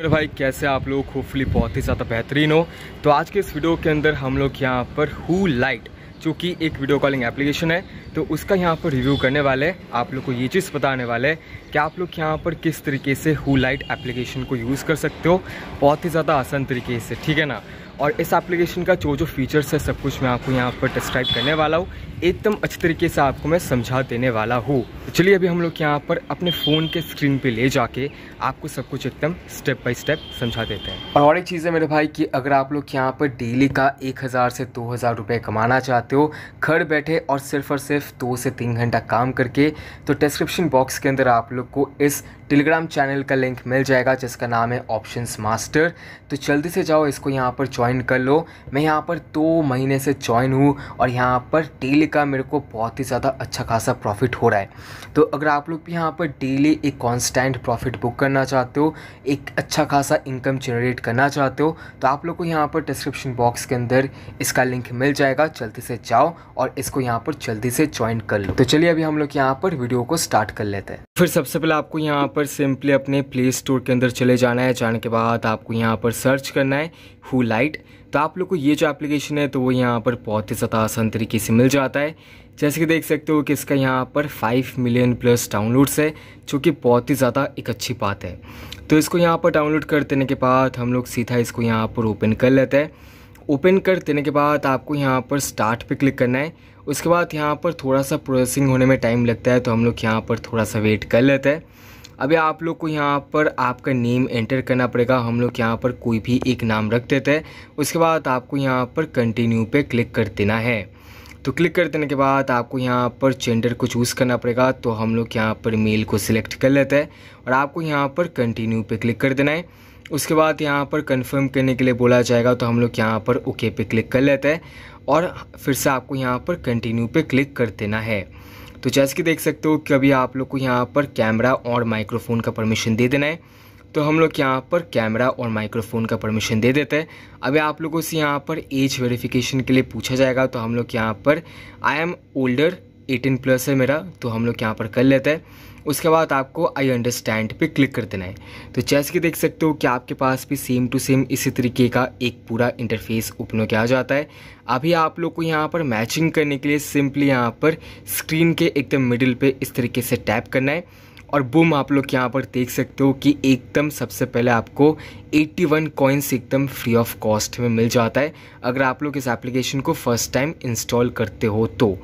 मेरे भाई कैसे आप लोग होपफुली बहुत ही ज़्यादा बेहतरीन हो तो आज के इस वीडियो के अंदर हम लोग यहाँ पर हु लाइट जो कि एक वीडियो कॉलिंग एप्लीकेशन है तो उसका यहाँ पर रिव्यू करने वाले आप लोग को ये चीज़ बताने वाले कि आप लोग यहाँ पर किस तरीके से हु लाइट एप्लीकेशन को यूज़ कर सकते हो बहुत ही ज़्यादा आसान तरीके से ठीक है ना और इस एप्लीकेशन का जो जो फीचर्स है सब कुछ मैं आपको यहाँ पर डिस्क्राइब करने वाला हूँ एकदम अच्छे तरीके से आपको मैं समझा देने वाला हूँ तो चलिए अभी हम लोग यहाँ पर अपने फ़ोन के स्क्रीन पे ले जाके आपको सब कुछ एकदम स्टेप बाय स्टेप समझा देते हैं और एक चीज़ है मेरे भाई कि अगर आप लोग यहाँ पर डेली का एक हज़ार से दो हज़ार कमाना चाहते हो घर बैठे और सिर्फ और सिर्फ सिर्फ दो से तीन घंटा काम करके तो डिस्क्रिप्शन बॉक्स के अंदर आप लोग को इस टेलीग्राम चैनल का लिंक मिल जाएगा जिसका नाम है ऑप्शंस मास्टर तो जल्दी से जाओ इसको यहाँ पर ज्वाइन कर लो मैं यहाँ पर दो महीने से ज्वाइन हूँ और यहाँ पर डेली का मेरे को बहुत ही ज़्यादा अच्छा खासा प्रॉफिट हो रहा है तो अगर आप लोग भी यहाँ पर डेली एक कॉन्स्टेंट प्रॉफिट बुक करना चाहते हो एक अच्छा खासा इनकम जनरेट करना चाहते हो तो आप लोग को यहाँ पर डिस्क्रिप्शन बॉक्स के अंदर इसका लिंक मिल जाएगा जल्दी से जाओ और इसको यहाँ पर जल्दी से ज्वाइन कर लो तो चलिए अभी हम लोग यहाँ पर वीडियो को स्टार्ट कर लेते हैं फिर सबसे पहले आपको यहाँ पर सिंपली अपने प्ले स्टोर के अंदर चले जाना है जाने के बाद आपको यहाँ पर सर्च करना है हु लाइट तो आप लोग को ये जो एप्लीकेशन है तो वो यहाँ पर बहुत ही ज़्यादा आसान तरीके से मिल जाता है जैसे कि देख सकते हो कि इसका यहाँ पर 5 मिलियन प्लस डाउनलोड्स है जो कि बहुत ही ज़्यादा एक अच्छी बात है तो इसको यहाँ पर डाउनलोड कर देने के बाद हम लोग सीधा इसको यहाँ पर ओपन कर लेते हैं ओपन कर देने के बाद आपको यहाँ पर स्टार्ट पे क्लिक करना है उसके बाद यहाँ पर थोड़ा सा प्रोसेसिंग होने में टाइम लगता है तो हम लोग यहाँ पर थोड़ा सा वेट कर लेते हैं अभी आप लोग को यहाँ पर आपका नेम एंटर करना पड़ेगा हम लोग यहाँ पर कोई भी एक नाम रख देते हैं उसके बाद आपको यहाँ पर कंटिन्यू पे क्लिक कर देना है तो क्लिक कर देने के बाद आपको यहाँ पर जेंडर को चूज़ करना पड़ेगा तो हम लोग यहाँ पर मेल को सिलेक्ट कर लेते हैं और आपको यहाँ पर कंटिन्यू पे क्लिक कर देना है उसके बाद यहाँ पर कंफर्म करने के लिए बोला जाएगा तो हम लोग यहाँ पर ओके पे क्लिक कर लेते हैं और फिर से आपको यहाँ पर कंटिन्यू पे क्लिक कर देना है तो जैसे कि देख सकते हो कि अभी आप लोग को यहाँ पर कैमरा और माइक्रोफोन का परमिशन दे देना है तो हम लोग यहाँ पर कैमरा और माइक्रोफोन का परमिशन दे देते हैं अभी आप लोगों से यहाँ पर एज वेरिफिकेशन के लिए पूछा जाएगा तो हम लोग यहाँ पर I am older eighteen plus है मेरा तो हम लोग यहाँ पर कर लेते हैं उसके बाद आपको आई अंडरस्टैंड पे क्लिक कर देना है तो जैसे कि देख सकते हो कि आपके पास भी सेम टू सेम इसी तरीके का एक पूरा इंटरफेस ओपन के आ जाता है अभी आप लोग को यहाँ पर मैचिंग करने के लिए सिंपली यहाँ पर स्क्रीन के एकदम मिडिल पे इस तरीके से टैप करना है और बुम आप लोग यहाँ पर देख सकते हो कि एकदम सबसे पहले आपको 81 वन कॉइन्स एकदम फ्री ऑफ कॉस्ट में मिल जाता है अगर आप लोग इस एप्लीकेशन को फर्स्ट टाइम इंस्टॉल करते हो तो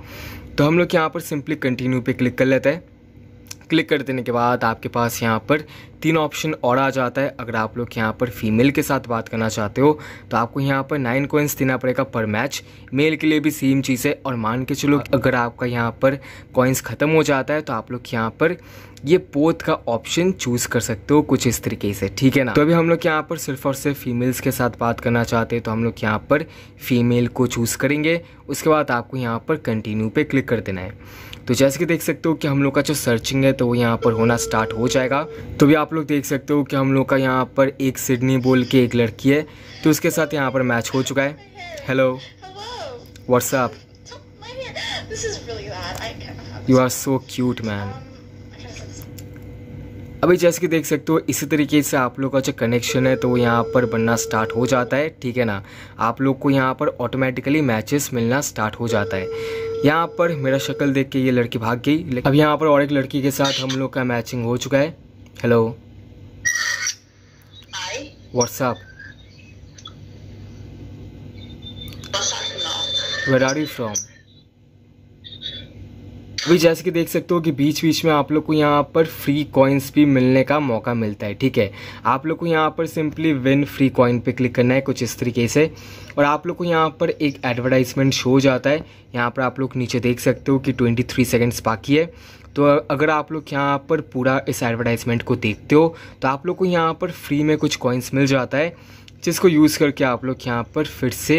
तो हम लोग यहाँ पर सिंपली कंटिन्यू पे क्लिक कर लेते हैं क्लिक कर देने के बाद आपके पास यहाँ पर तीन ऑप्शन और आ जाता है अगर आप लोग यहाँ पर फीमेल के साथ बात करना चाहते हो तो आपको यहाँ पर नाइन कॉइन्स देना पड़ेगा पर मैच मेल के लिए भी सेम चीज़ है और मान के चलो अगर आपका यहाँ पर कॉइन्स ख़त्म हो जाता है तो आप लोग यहाँ पर ये पोथ का ऑप्शन चूज़ कर सकते हो कुछ इस तरीके से ठीक है ना तो अभी हम लोग यहाँ पर सिर्फ और सिर्फ फीमेल्स के साथ बात करना चाहते हैं तो हम लोग यहाँ पर फीमेल को चूज़ करेंगे उसके बाद आपको यहाँ पर कंटिन्यू पे क्लिक कर देना है तो जैसे कि देख सकते हो कि हम लोग का जो सर्चिंग है तो वो यहाँ पर होना स्टार्ट हो जाएगा तो भी आप लोग देख सकते हो कि हम लोग का यहाँ पर एक सिडनी बोल के एक लड़की है तो उसके साथ यहाँ पर मैच हो चुका है hello what's up you are so cute man अभी जैसे कि देख सकते हो इसी तरीके से आप लोग का जो कनेक्शन है तो वो यहाँ पर बनना स्टार्ट हो जाता है ठीक है ना आप लोग को यहाँ पर ऑटोमेटिकली मैचेस मिलना स्टार्ट हो जाता है यहाँ पर मेरा शक्ल देख के ये लड़की भाग गई अब यहाँ पर और एक लड़की के साथ हम लोग का मैचिंग हो चुका है hello What's up? Where are you from? अभी जैसे कि देख सकते हो कि बीच बीच में आप लोग को यहाँ पर फ्री कॉइन्स भी मिलने का मौका मिलता है ठीक है आप लोग को यहाँ पर सिंपली विन फ्री कॉइन पे क्लिक करना है कुछ इस तरीके से और आप लोग को यहाँ पर एक एडवर्टाइजमेंट शो जाता है यहाँ पर आप लोग नीचे देख सकते हो कि ट्वेंटी थ्री सेकेंड्स बाकी है तो अगर आप लोग यहाँ पर पूरा इस एडवर्टाइजमेंट को देखते हो तो आप लोग को यहाँ पर फ्री में कुछ कॉइन्स मिल जाता है जिसको यूज़ करके आप लोग यहाँ पर फिर से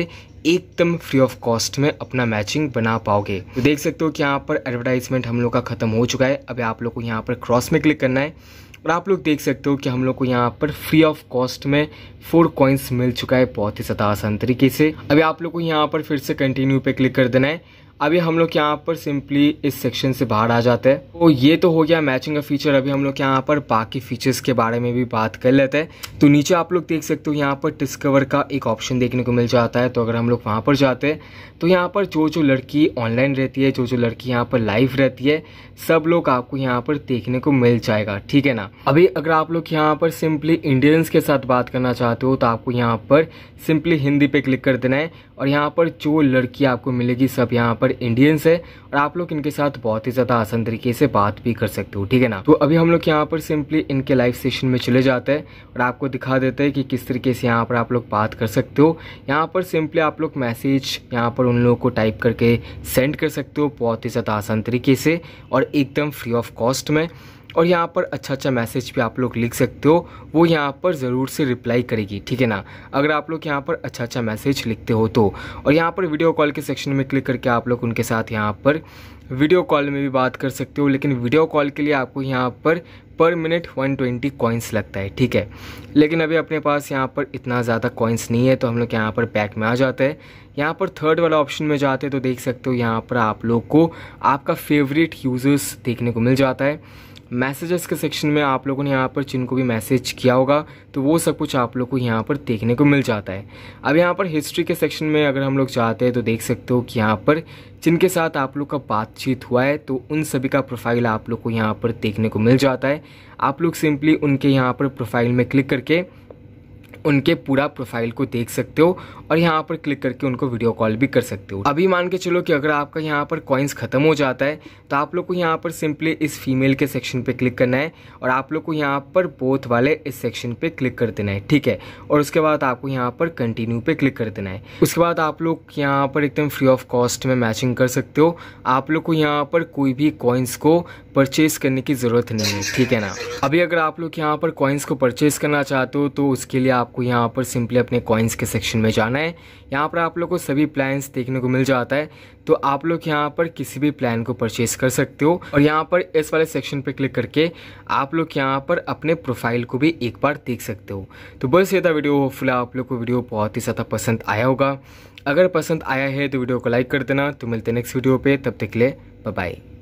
एकदम फ्री ऑफ कॉस्ट में अपना मैचिंग बना पाओगे तो देख सकते हो कि यहाँ पर एडवर्टाइजमेंट हम लोग का ख़त्म हो चुका है अभी आप लोग को यहाँ पर क्रॉस में क्लिक करना है और आप लोग देख सकते हो कि हम लोग को यहाँ पर फ्री ऑफ कॉस्ट में फोर कॉइन्स मिल चुका है बहुत ही ज़्यादा आसान तरीके से अभी आप लोग को यहाँ पर फिर से कंटिन्यू पे क्लिक कर देना है अभी हम लोग यहाँ पर सिंपली इस सेक्शन से बाहर आ जाते हैं तो ये तो हो गया मैचिंग का फीचर अभी हम लोग यहाँ पर बाकी फीचर्स के बारे में भी बात कर लेते हैं तो नीचे आप लोग देख सकते हो यहाँ पर डिस्कवर का एक ऑप्शन देखने को मिल जाता है तो अगर हम लोग वहाँ पर जाते हैं तो यहाँ पर जो जो लड़की ऑनलाइन रहती है जो जो लड़की यहाँ पर लाइव रहती है सब लोग आपको यहाँ पर देखने को मिल जाएगा ठीक है ना अभी अगर आप लोग यहाँ पर सिंपली इंडियंस के साथ बात करना चाहते हो तो आपको यहाँ पर सिंपली हिंदी पे क्लिक कर देना है और यहाँ पर जो लड़की आपको मिलेगी सब यहाँ पर पर इंडियंस है और आप लोग इनके साथ बहुत ही ज़्यादा आसान तरीके से बात भी कर सकते हो ठीक है ना तो अभी हम लोग यहाँ पर सिंपली इनके लाइव सेशन में चले जाते हैं और आपको दिखा देते हैं कि किस तरीके से यहाँ पर आप लोग बात कर सकते हो यहाँ पर सिंपली आप लोग मैसेज यहाँ पर उन लोगों को टाइप करके सेंड कर सकते हो बहुत ही ज़्यादा आसान तरीके से और एकदम फ्री ऑफ कॉस्ट में और यहाँ पर अच्छा अच्छा मैसेज भी आप लोग लिख सकते हो वो यहाँ पर ज़रूर से रिप्लाई करेगी ठीक है ना अगर आप लोग यहाँ पर अच्छा अच्छा मैसेज लिखते हो तो और यहाँ पर वीडियो कॉल के सेक्शन में क्लिक करके आप लोग उनके साथ यहाँ पर वीडियो कॉल में भी बात कर सकते हो लेकिन वीडियो कॉल के लिए आपको यहाँ पर पर मिनट 120 ट्वेंटी कॉइन्स लगता है ठीक है लेकिन अभी अपने पास यहाँ पर इतना ज़्यादा कॉइन्स नहीं है तो हम लोग यहाँ पर पैक में आ जाते हैं यहाँ पर थर्ड वाला ऑप्शन में जाते हैं तो देख सकते हो यहाँ पर आप लोग को आपका फेवरेट यूज़र्स देखने को मिल जाता है मैसेजेस के सेक्शन में आप लोगों ने यहाँ पर जिनको भी मैसेज किया होगा तो वो सब कुछ आप लोग को यहाँ पर देखने को मिल जाता है अब यहाँ पर हिस्ट्री के सेक्शन में अगर हम लोग चाहते हैं तो देख सकते हो कि यहाँ पर जिनके साथ आप लोग का बातचीत हुआ है तो उन सभी का प्रोफाइल आप लोग को यहाँ पर देखने को मिल जाता है आप लोग सिंपली उनके यहाँ पर प्रोफाइल में क्लिक करके उनके पूरा प्रोफाइल को देख सकते हो और यहाँ पर क्लिक करके उनको वीडियो कॉल भी कर सकते हो अभी मान के चलो कि अगर आपका यहाँ पर कॉइन्स ख़त्म हो जाता है तो आप लोग को यहाँ पर सिंपली इस फीमेल के सेक्शन पे क्लिक करना है और आप लोग को यहाँ पर बोथ वाले इस सेक्शन पे क्लिक कर देना है ठीक है और उसके बाद आपको यहाँ पर कंटिन्यू पे क्लिक कर देना है उसके बाद आप लोग यहाँ पर एकदम फ्री ऑफ कॉस्ट में मैचिंग कर सकते हो आप लोग को यहाँ पर कोई भी कॉइन्स को परचेज़ करने की ज़रूरत नहीं है ठीक है ना अभी अगर आप लोग यहाँ पर कॉइन्स को परचेज़ करना चाहते हो तो उसके लिए आपको यहाँ पर सिंपली अपने कॉइन्स के सेक्शन में जाना है यहाँ पर आप लोग को सभी प्लान्स देखने को मिल जाता है तो आप लोग यहाँ पर किसी भी प्लान को परचेज़ कर सकते हो और यहाँ पर इस वाले सेक्शन पर क्लिक करके आप लोग यहाँ पर अपने प्रोफाइल को भी एक बार देख सकते हो तो बस ये था वीडियो होपफुल आप लोग को वीडियो बहुत ही ज़्यादा पसंद आया होगा अगर पसंद आया है तो वीडियो को लाइक कर देना तो मिलते नेक्स्ट वीडियो पे तब तक ले बाय